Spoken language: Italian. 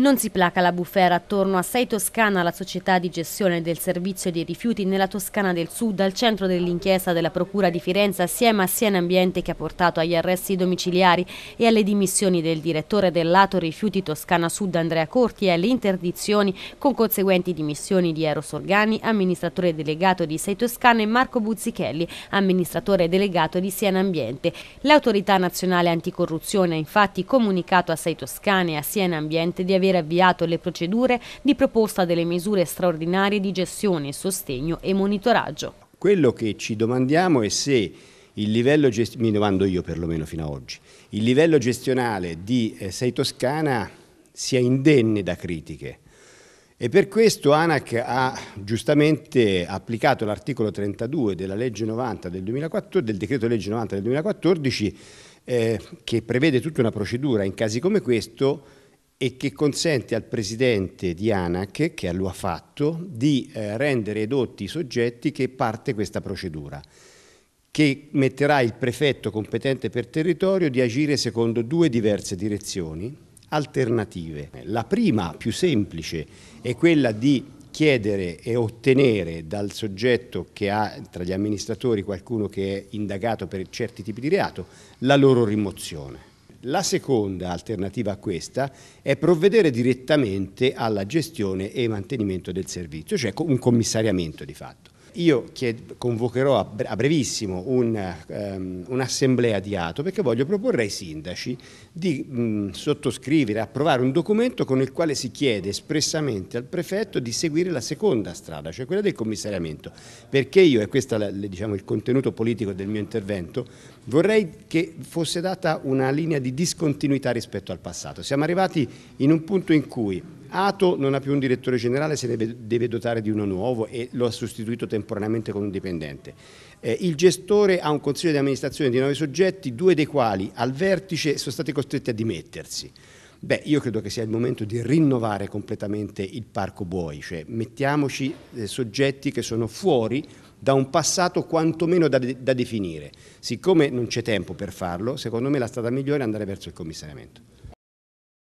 Non si placa la bufera attorno a Sei Toscana, la società di gestione del servizio dei rifiuti nella Toscana del Sud, al centro dell'inchiesta della Procura di Firenze assieme a Siena Ambiente che ha portato agli arresti domiciliari e alle dimissioni del direttore del lato rifiuti Toscana Sud Andrea Corti e alle interdizioni con conseguenti dimissioni di Eros Organi, amministratore delegato di Sei Toscana e Marco Buzzichelli, amministratore delegato di Siena Ambiente. L'autorità nazionale anticorruzione ha infatti comunicato a Sei Toscana e a Siena Ambiente di aver aver avviato le procedure di proposta delle misure straordinarie di gestione, sostegno e monitoraggio. Quello che ci domandiamo è se il livello, mi domando io perlomeno fino ad oggi, il livello gestionale di eh, Sei Toscana sia indenne da critiche. E per questo ANAC ha giustamente applicato l'articolo 32 della legge 90 del, 2014, del decreto legge 90 del 2014 eh, che prevede tutta una procedura in casi come questo e che consente al presidente di ANAC, che lo ha fatto, di eh, rendere edotti i soggetti che parte questa procedura, che metterà il prefetto competente per territorio di agire secondo due diverse direzioni alternative. La prima, più semplice, è quella di chiedere e ottenere dal soggetto che ha tra gli amministratori qualcuno che è indagato per certi tipi di reato la loro rimozione la seconda alternativa a questa è provvedere direttamente alla gestione e mantenimento del servizio, cioè un commissariamento di fatto io convocherò a brevissimo ehm, un'assemblea um, un di ATO perché voglio proporre ai sindaci di mh, mhmm, sottoscrivere, approvare un documento con il quale si chiede espressamente al prefetto di seguire la seconda strada, cioè quella del commissariamento, perché io, e questo è diciamo, il contenuto politico del mio intervento, vorrei che fosse data una linea di discontinuità rispetto al passato. Siamo arrivati in un punto in cui Ato non ha più un direttore generale, se ne deve dotare di uno nuovo e lo ha sostituito temporaneamente con un dipendente. Eh, il gestore ha un consiglio di amministrazione di nove soggetti, due dei quali al vertice sono stati costretti a dimettersi. Beh, io credo che sia il momento di rinnovare completamente il parco buoi, cioè mettiamoci eh, soggetti che sono fuori da un passato quantomeno da, de da definire. Siccome non c'è tempo per farlo, secondo me la strada migliore è andare verso il commissariamento.